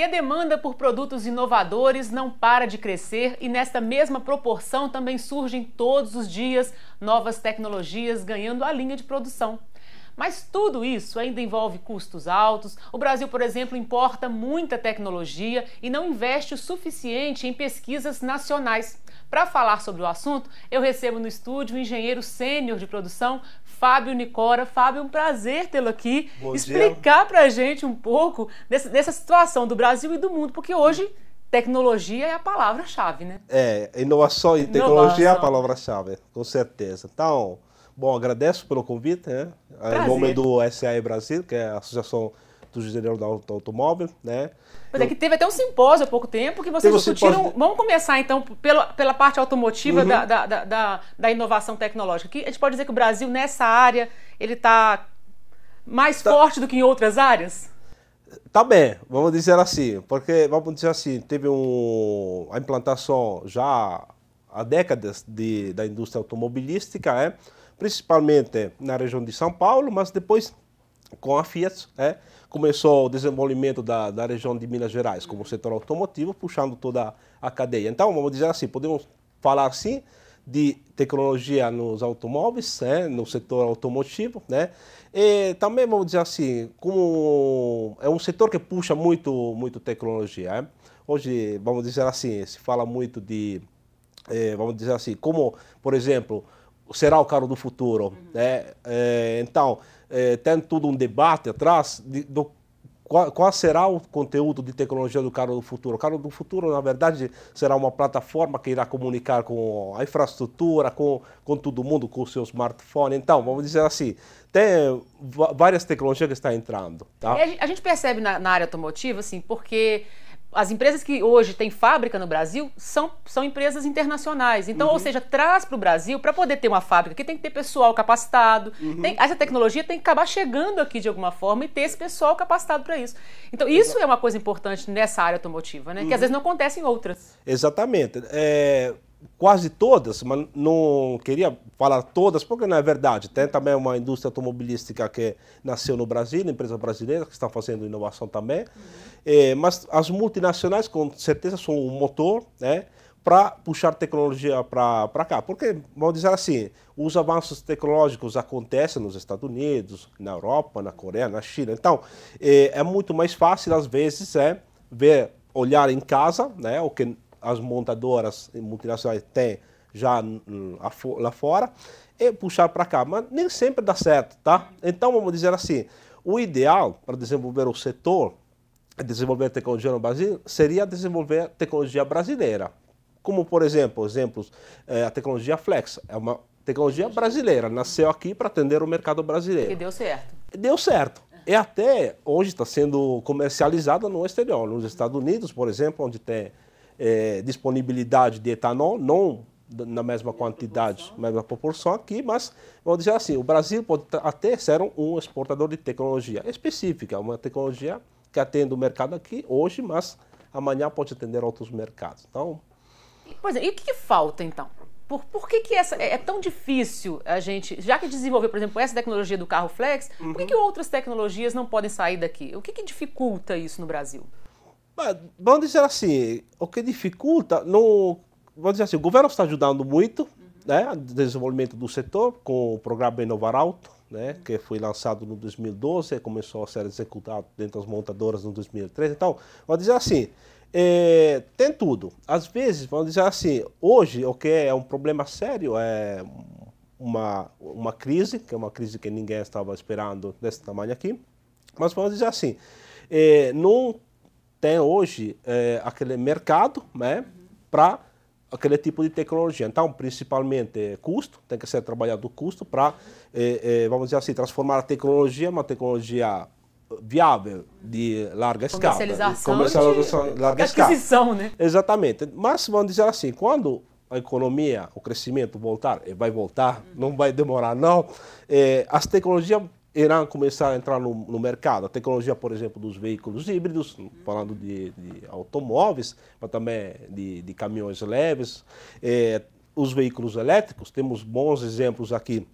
E a demanda por produtos inovadores não para de crescer e nesta mesma proporção também surgem todos os dias novas tecnologias ganhando a linha de produção. Mas tudo isso ainda envolve custos altos. O Brasil, por exemplo, importa muita tecnologia e não investe o suficiente em pesquisas nacionais. Para falar sobre o assunto, eu recebo no estúdio o engenheiro sênior de produção, Fábio Nicora. Fábio, é um prazer tê-lo aqui. Bom Explicar para a gente um pouco dessa situação do Brasil e do mundo, porque hoje tecnologia é a palavra-chave, né? É, inovação e tecnologia inovação. é a palavra-chave, com certeza. Então, Bom, agradeço pelo convite, né? Em nome do SAE Brasil, que é a Associação dos Engenheiro do Automóvel, né? Mas é, eu... é que teve até um simpósio há pouco tempo que vocês discutiram. Simpósio... Vamos começar então pela, pela parte automotiva uhum. da, da, da, da, inovação tecnológica. Que a gente pode dizer que o Brasil, nessa área, ele está mais tá... forte do que em outras áreas? Tá bem, vamos dizer assim, porque vamos dizer assim, teve um, a implantação já há décadas de, da indústria automobilística, é? principalmente eh, na região de São Paulo, mas depois com a Fiat, é, começou o desenvolvimento da, da região de Minas Gerais como setor automotivo, puxando toda a cadeia. Então, vamos dizer assim, podemos falar assim de tecnologia nos automóveis, é, no setor automotivo, né? E também vamos dizer assim, como é um setor que puxa muito, muito tecnologia. É? Hoje, vamos dizer assim, se fala muito de, eh, vamos dizer assim, como, por exemplo, será o carro do futuro. Uhum. Né? É, então, é, tem todo um debate atrás de, do qual, qual, será o conteúdo de tecnologia do carro do futuro. O carro do futuro, na verdade, será uma plataforma que irá comunicar com a infraestrutura, com, com todo mundo, com o seu smartphone. Então, vamos dizer assim, tem várias tecnologias que estão entrando. Tá? A gente percebe na, na área automotiva, assim, porque as empresas que hoje têm fábrica no Brasil são, são empresas internacionais. Então, uhum. ou seja, traz para o Brasil, para poder ter uma fábrica que tem que ter pessoal capacitado. Uhum. Tem, essa tecnologia tem que acabar chegando aqui de alguma forma e ter esse pessoal capacitado para isso. Então, isso Exato. é uma coisa importante nessa área automotiva, né? Uhum. Que às uhum. vezes não acontece em outras. Exatamente. É, quase todas, mas não queria falar todas, porque não é verdade. Tem também uma indústria automobilística que nasceu no Brasil, empresa brasileira, que está fazendo inovação também. Uhum. É, mas as multinacionais, com certeza, são o um motor né, para puxar tecnologia para cá. Porque, vamos dizer assim, os avanços tecnológicos acontecem nos Estados Unidos, na Europa, na Coreia, na China. Então, é, é muito mais fácil, às vezes, é, ver, olhar em casa né, o que as montadoras multinacionais têm já hum, lá fora e puxar para cá. Mas nem sempre dá certo, tá? Então vamos dizer assim, o ideal para desenvolver o setor, desenvolver tecnologia no Brasil, seria desenvolver tecnologia brasileira. Como, por exemplo, exemplos, eh, a tecnologia Flex, é uma tecnologia brasileira, nasceu aqui para atender o mercado brasileiro. E deu certo. Deu certo. E até hoje está sendo comercializada no exterior, nos Estados Unidos, por exemplo, onde tem é, disponibilidade de etanol, não na mesma quantidade, na mesma proporção aqui, mas vou dizer assim, o Brasil pode até ser um exportador de tecnologia específica, uma tecnologia que atende o mercado aqui hoje, mas amanhã pode atender outros mercados. Então, pois é, e o que, que falta então? Por, por que, que essa, é, é, tão difícil a gente, já que desenvolveu, por exemplo, essa tecnologia do carro flex, uhum. por que, que uhum. outras tecnologias não podem sair daqui? O que, que dificulta isso no Brasil? Mas, vamos dizer assim, o que dificulta, no, vamos dizer assim, o governo está ajudando muito, né, desenvolvimento do setor com o programa Inovar Alto, né, que foi lançado no 2012 e começou a ser executado dentro das montadoras no 2013. Então, vamos dizer assim, é, tem tudo. Às vezes, vamos dizer assim, hoje o que é um problema sério é uma, uma crise, que é uma crise que ninguém estava esperando desse tamanho aqui, mas vamos dizer assim, é, não tem hoje é, aquele mercado né, para aquele tipo de tecnologia. Então, principalmente é, custo, tem que ser trabalhado o custo para, é, é, vamos dizer assim, transformar a tecnologia em uma tecnologia viável de larga escala. Comercialização de, de larga aquisição, escala. né? Exatamente. Mas vamos dizer assim, quando a economia, o crescimento voltar, vai voltar, uhum. não vai demorar não, é, as tecnologias irão começar a entrar no, no, mercado. A tecnologia, por exemplo, dos veículos híbridos, falando de, de automóveis, mas também de, de caminhões leves, é, os veículos elétricos, temos bons exemplos aqui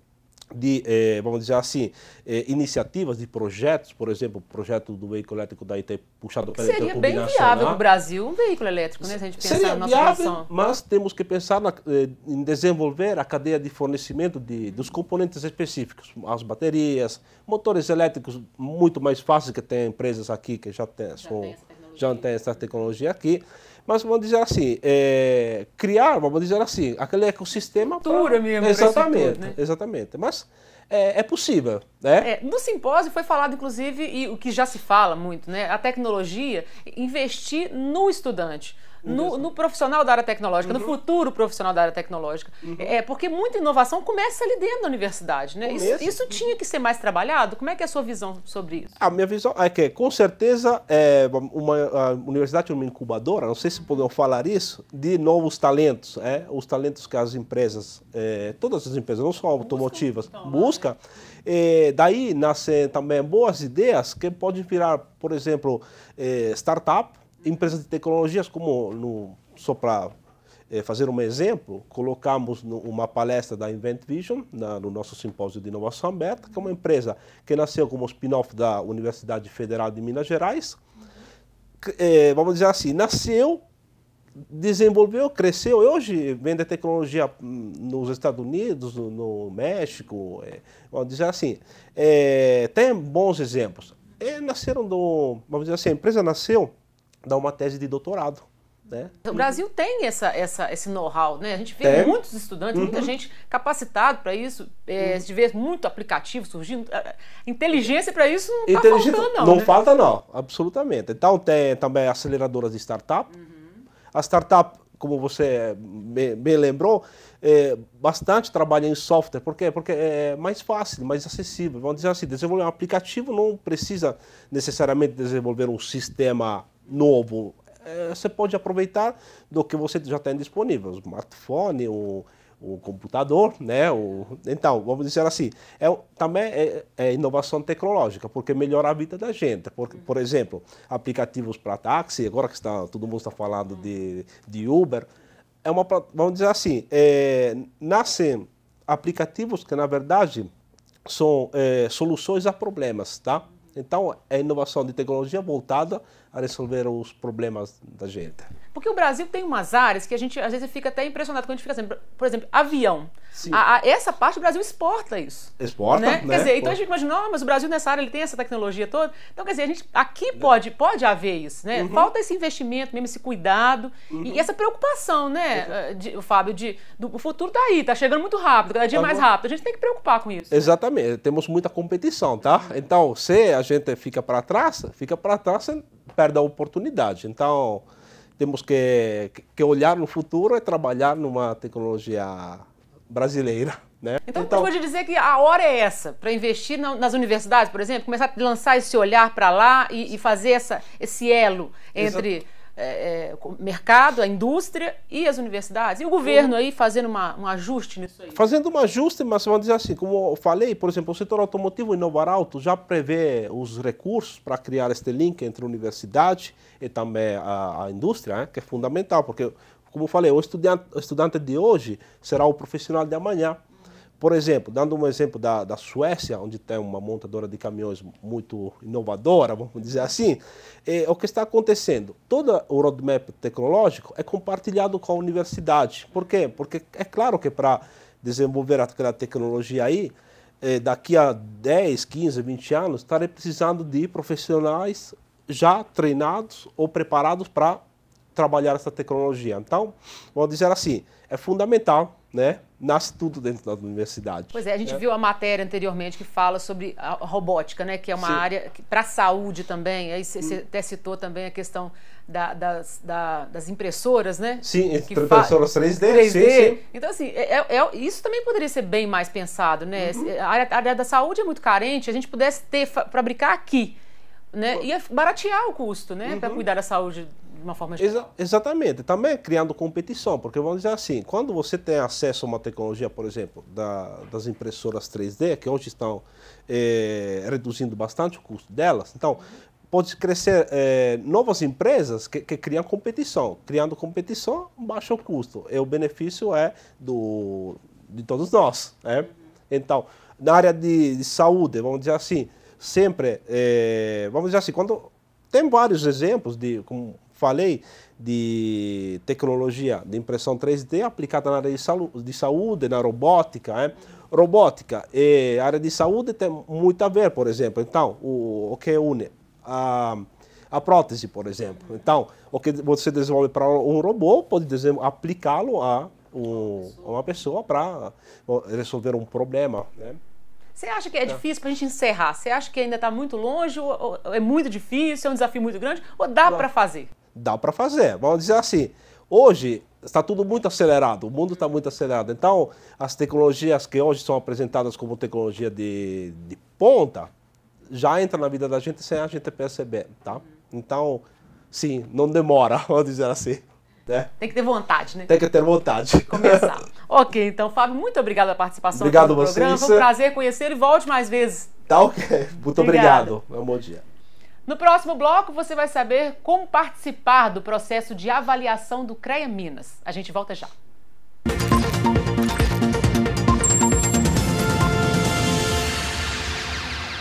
de, eh, vamos dizer assim, eh, iniciativas de projetos, por exemplo, o projeto do veículo elétrico da IT puxado pela Seria bem viável no né? Brasil um veículo elétrico, né? Se a gente pensar Seria na nossa viável, mas temos que pensar na, eh, em desenvolver a cadeia de fornecimento de, dos componentes específicos, as baterias, motores elétricos, muito mais fácil que tem empresas aqui que já, tem, já são... Tem já não tem essa tecnologia aqui. Mas vamos dizer assim, é, criar, vamos dizer assim, aquele ecossistema. Cultura pra... mesmo. Exatamente, tudo, né? exatamente. Mas é, é possível. Né? É, no simpósio foi falado, inclusive, e o que já se fala muito, né? A tecnologia, investir no estudante. No, no, profissional da área tecnológica, uhum. no futuro profissional da área tecnológica. Uhum. É, porque muita inovação começa ali dentro da universidade, né? Isso, isso, tinha que ser mais trabalhado? Como é que é a sua visão sobre isso? A minha visão é que, com certeza, é uma, a universidade é uma incubadora, não sei se podemos falar isso, de novos talentos, é? os talentos que as empresas, é, todas as empresas, não só automotivas, então, né? buscam, então, buscam, busca. E eh, daí nascem também boas ideias que podem inspirar, por exemplo, eh, startup, empresas de tecnologias, como no, só para eh, fazer um exemplo, colocamos uma palestra da Invent Vision na, no nosso simpósio de inovação aberta, que é uma empresa que nasceu como spin-off da Universidade Federal de Minas Gerais. Que, vamos dizer assim, nasceu desenvolveu, cresceu. Hoje vende tecnologia hum, nos Estados Unidos, no, no México, é, vamos dizer assim. É, tem bons exemplos. nasceram do, vamos dizer assim, a empresa nasceu da uma tese de doutorado. Né? O Brasil tem essa, essa esse know-how, né? A gente vê tem. muitos estudantes, uhum. muita gente capacitada para isso. É, uhum. A gente vê muito aplicativo surgindo. É, inteligência para isso não está faltando, não. Não né? falta, não, absolutamente. Então, tem também aceleradoras de startup. Uhum a startup, como você bem lembrou, é, bastante trabalha em software. Por quê? Porque é mais fácil, mais acessível. Vamos dizer assim, desenvolver um aplicativo não precisa necessariamente desenvolver um sistema novo. É, você pode aproveitar do que você já tem disponível, o smartphone, o computador, né? O, então, vamos dizer assim, é, também é, é, inovação tecnológica, porque melhora a vida da gente. Por, por exemplo, aplicativos para táxi, agora que está, todo mundo está falando de, de Uber, é uma, vamos dizer assim, é, nascem aplicativos que, na verdade, são é, soluções a problemas, tá? Então, é inovação de tecnologia voltada a resolver os problemas da gente. Porque o Brasil tem umas áreas que a gente às vezes fica até impressionado quando a gente fica assim, por exemplo, avião. A, a, essa parte o Brasil exporta isso. Exporta, né? né? Quer dizer, então a gente imagina, não, mas o Brasil nessa área ele tem essa tecnologia toda. Então, quer dizer, a gente aqui pode, pode haver isso, né? Uhum. Falta esse investimento, mesmo esse cuidado uhum. e, e, essa preocupação, né, uhum. eh, de, Fábio, de, do, o futuro tá aí, tá chegando muito rápido, cada dia tá mais rápido. A gente tem que preocupar com isso. Né? Exatamente. Temos muita competição, tá? Uhum. Então, se a gente fica para trás, fica para trás, perde a oportunidade. Então, temos que, que olhar no futuro e trabalhar numa tecnologia brasileira. Né? Então, então pode dizer que a hora é essa para investir na, nas universidades, por exemplo, começar a lançar esse olhar para lá e, e, fazer essa, esse elo entre é, é, mercado, a indústria e as universidades. E o governo então, aí fazendo uma, um ajuste nisso aí? Fazendo um ajuste, mas vamos dizer assim, como eu falei, por exemplo, o setor automotivo Inovar Alto já prevê os recursos para criar este link entre a universidade e também a, a indústria, né? que é fundamental, porque como eu falei, o estudante, o estudante de hoje será o profissional de amanhã. Por exemplo, dando um exemplo da, da Suécia, onde tem uma montadora de caminhões muito inovadora, vamos dizer assim, é, o que está acontecendo? Todo o roadmap tecnológico é compartilhado com a universidade. Por quê? Porque é claro que para desenvolver aquela tecnologia aí, é, daqui a 10, 15, 20 anos, estarei precisando de profissionais já treinados ou preparados para trabalhar essa tecnologia. Então, vou dizer assim, é fundamental, né? Nasce tudo dentro da universidade. Pois é, a gente né? viu a matéria anteriormente que fala sobre a robótica, né? Que é uma Sim. área para a saúde também. Aí você hum. até citou também a questão da, das, da, das, impressoras, né? Sim, impressoras 3D. 3D. Sim, sim. Então, assim, é, é, é, isso também poderia ser bem mais pensado, né? Uhum. A, área, a, área, da saúde é muito carente, a gente pudesse ter, fabricar aqui, né? Ia é baratear o custo, né? Uhum. Para cuidar da saúde uma forma geral. Exa exatamente. Também criando competição, porque vamos dizer assim, quando você tem acesso a uma tecnologia, por exemplo, da, das impressoras 3D, que hoje estão é, reduzindo bastante o custo delas, então pode crescer é, novas empresas que, que, criam competição. Criando competição, baixa o custo. E o benefício é do, de todos nós. Né? Então, na área de, de, saúde, vamos dizer assim, sempre, é, vamos dizer assim, quando tem vários exemplos de como Falei de tecnologia de impressão 3D aplicada na área de, de saúde, na robótica. É. Robótica e é, área de saúde tem muito a ver, por exemplo. Então, o, o que une a, a prótese, por exemplo. Então, o que você desenvolve para um robô, pode aplicá-lo a um, uma pessoa para resolver um problema. Né? Você acha que é, é. difícil para a gente encerrar? Você acha que ainda está muito longe? ou é muito difícil? É um desafio muito grande? Ou dá para fazer? dá para fazer. Vamos dizer assim, hoje está tudo muito acelerado, o mundo está muito acelerado. Então, as tecnologias que hoje são apresentadas como tecnologia de, de ponta já entram na vida da gente sem a gente perceber, tá? Então, sim, não demora, vamos dizer assim. Né? Tem que ter vontade, né? Tem que ter vontade. Começar. ok, então, Fábio, muito obrigado pela participação obrigado no programa. Foi um prazer conhecer e volte mais vezes. Tá ok. Muito obrigado. obrigado. É um bom dia. No próximo bloco, você vai saber como participar do processo de avaliação do CREA Minas. A gente volta já. Música